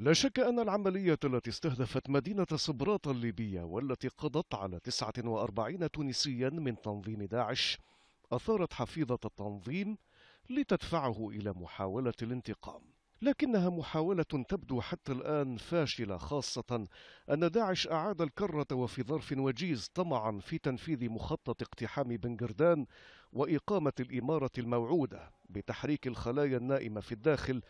لا شك أن العملية التي استهدفت مدينة صبراط الليبية والتي قضت على 49 تونسيا من تنظيم داعش أثارت حفيظة التنظيم لتدفعه إلى محاولة الانتقام لكنها محاولة تبدو حتى الآن فاشلة خاصة أن داعش أعاد الكرة وفي ظرف وجيز طمعا في تنفيذ مخطط اقتحام بنجردان وإقامة الإمارة الموعودة بتحريك الخلايا النائمة في الداخل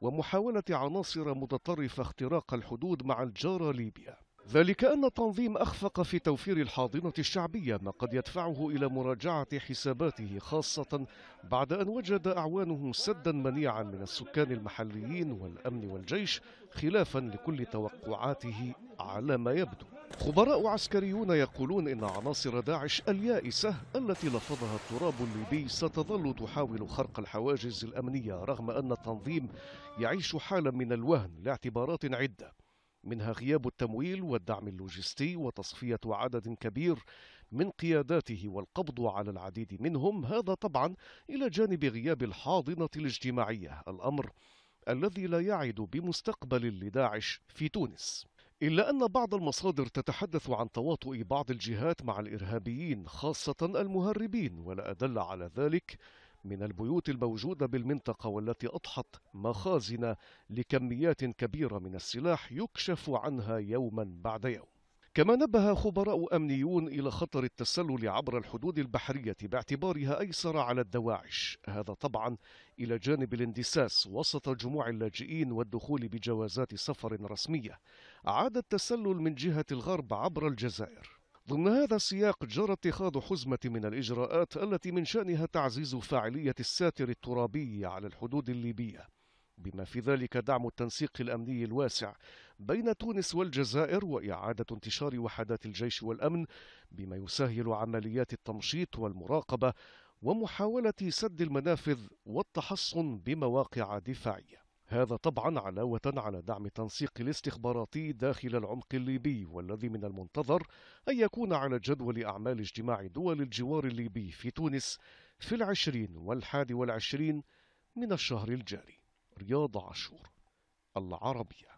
ومحاولة عناصر متطرفة اختراق الحدود مع الجارة ليبيا ذلك أن التنظيم أخفق في توفير الحاضنة الشعبية ما قد يدفعه إلى مراجعة حساباته خاصة بعد أن وجد أعوانه سدا منيعا من السكان المحليين والأمن والجيش خلافا لكل توقعاته على ما يبدو خبراء عسكريون يقولون إن عناصر داعش اليائسة التي لفظها التراب الليبي ستظل تحاول خرق الحواجز الأمنية رغم أن التنظيم يعيش حالا من الوهن لاعتبارات عدة منها غياب التمويل والدعم اللوجستي وتصفية عدد كبير من قياداته والقبض على العديد منهم هذا طبعا إلى جانب غياب الحاضنة الاجتماعية الأمر الذي لا يعد بمستقبل لداعش في تونس إلا أن بعض المصادر تتحدث عن تواطؤ بعض الجهات مع الإرهابيين خاصة المهربين ولا أدل على ذلك من البيوت الموجودة بالمنطقة والتي أضحت مخازن لكميات كبيرة من السلاح يكشف عنها يوما بعد يوم كما نبه خبراء أمنيون إلى خطر التسلل عبر الحدود البحرية باعتبارها أيسر على الدواعش هذا طبعا إلى جانب الاندساس وسط جموع اللاجئين والدخول بجوازات سفر رسمية عاد التسلل من جهة الغرب عبر الجزائر ضمن هذا السياق جرى اتخاذ حزمة من الإجراءات التي من شأنها تعزيز فاعلية الساتر الترابي على الحدود الليبية بما في ذلك دعم التنسيق الأمني الواسع بين تونس والجزائر وإعادة انتشار وحدات الجيش والأمن بما يسهل عمليات التمشيط والمراقبة ومحاولة سد المنافذ والتحصن بمواقع دفاعية هذا طبعا علاوة على دعم التنسيق الاستخباراتي داخل العمق الليبي والذي من المنتظر أن يكون على جدول أعمال اجتماع دول الجوار الليبي في تونس في العشرين والحادي والعشرين من الشهر الجاري رياضة عاشور العربية